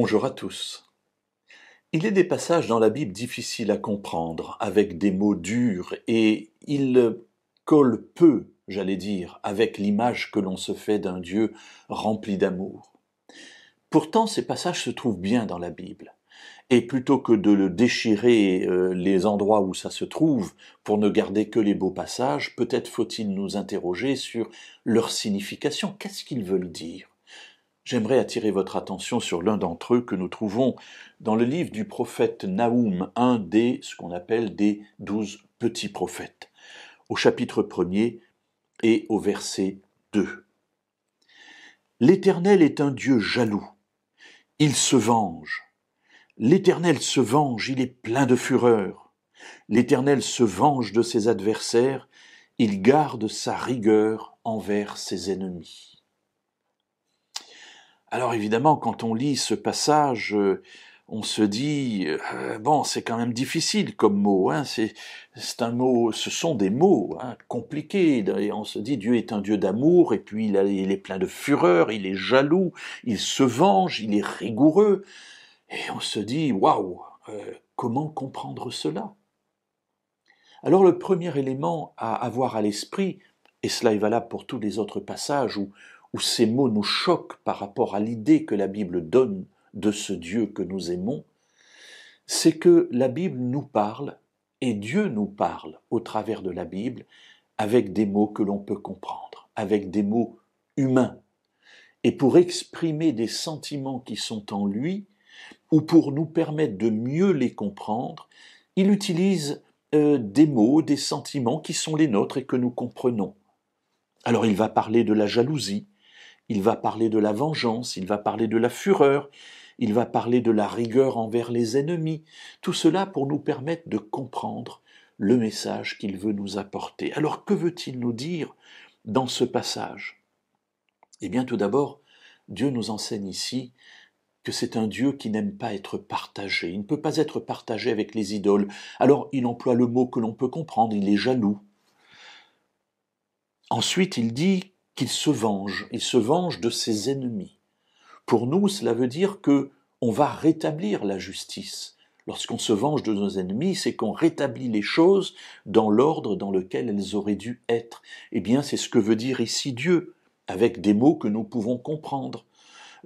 Bonjour à tous. Il est des passages dans la Bible difficiles à comprendre, avec des mots durs, et ils collent peu, j'allais dire, avec l'image que l'on se fait d'un Dieu rempli d'amour. Pourtant, ces passages se trouvent bien dans la Bible. Et plutôt que de déchirer euh, les endroits où ça se trouve pour ne garder que les beaux passages, peut-être faut-il nous interroger sur leur signification. Qu'est-ce qu'ils veulent dire J'aimerais attirer votre attention sur l'un d'entre eux que nous trouvons dans le livre du prophète Naoum, un des, ce qu'on appelle des douze petits prophètes, au chapitre 1 et au verset 2. L'Éternel est un Dieu jaloux, il se venge. L'Éternel se venge, il est plein de fureur. L'Éternel se venge de ses adversaires, il garde sa rigueur envers ses ennemis. Alors évidemment, quand on lit ce passage, euh, on se dit euh, bon, c'est quand même difficile comme mot. Hein, c'est un mot, ce sont des mots hein, compliqués. Et on se dit Dieu est un Dieu d'amour, et puis il, il, est plein de fureur, il est jaloux, il se venge, il est rigoureux. Et on se dit waouh, euh, comment comprendre cela Alors le premier élément à avoir à l'esprit, et cela est valable pour tous les autres passages où où ces mots nous choquent par rapport à l'idée que la Bible donne de ce Dieu que nous aimons, c'est que la Bible nous parle, et Dieu nous parle au travers de la Bible, avec des mots que l'on peut comprendre, avec des mots humains. Et pour exprimer des sentiments qui sont en lui, ou pour nous permettre de mieux les comprendre, il utilise euh, des mots, des sentiments qui sont les nôtres et que nous comprenons. Alors il va parler de la jalousie, il va parler de la vengeance, il va parler de la fureur, il va parler de la rigueur envers les ennemis, tout cela pour nous permettre de comprendre le message qu'il veut nous apporter. Alors que veut-il nous dire dans ce passage Eh bien tout d'abord, Dieu nous enseigne ici que c'est un Dieu qui n'aime pas être partagé, il ne peut pas être partagé avec les idoles. Alors il emploie le mot que l'on peut comprendre, il est jaloux. Ensuite, il dit qu'il se venge, il se venge de ses ennemis. Pour nous, cela veut dire que on va rétablir la justice. Lorsqu'on se venge de nos ennemis, c'est qu'on rétablit les choses dans l'ordre dans lequel elles auraient dû être. Eh bien, c'est ce que veut dire ici Dieu, avec des mots que nous pouvons comprendre.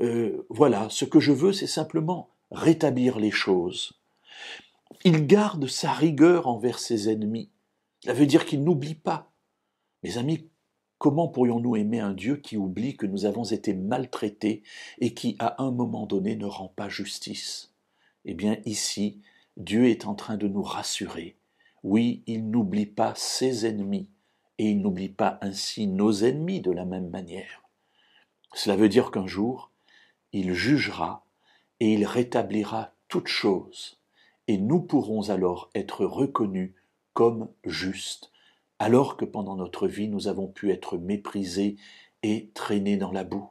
Euh, voilà, ce que je veux, c'est simplement rétablir les choses. Il garde sa rigueur envers ses ennemis. Ça veut dire qu'il n'oublie pas. Mes amis, Comment pourrions-nous aimer un Dieu qui oublie que nous avons été maltraités et qui, à un moment donné, ne rend pas justice Eh bien, ici, Dieu est en train de nous rassurer. Oui, il n'oublie pas ses ennemis, et il n'oublie pas ainsi nos ennemis de la même manière. Cela veut dire qu'un jour, il jugera et il rétablira toutes choses, et nous pourrons alors être reconnus comme justes alors que pendant notre vie nous avons pu être méprisés et traînés dans la boue.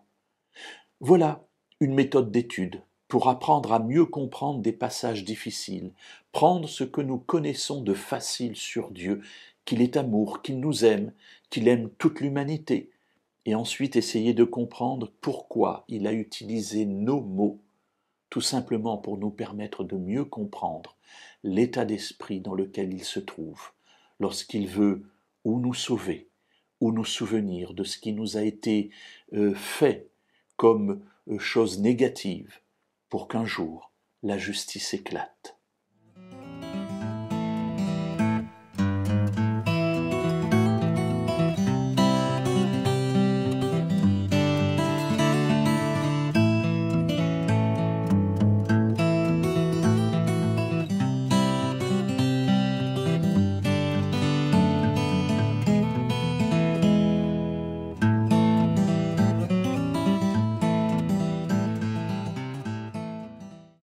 Voilà une méthode d'étude pour apprendre à mieux comprendre des passages difficiles, prendre ce que nous connaissons de facile sur Dieu, qu'il est amour, qu'il nous aime, qu'il aime toute l'humanité, et ensuite essayer de comprendre pourquoi il a utilisé nos mots, tout simplement pour nous permettre de mieux comprendre l'état d'esprit dans lequel il se trouve, lorsqu'il veut ou nous sauver, ou nous souvenir de ce qui nous a été euh, fait comme euh, chose négative, pour qu'un jour la justice éclate.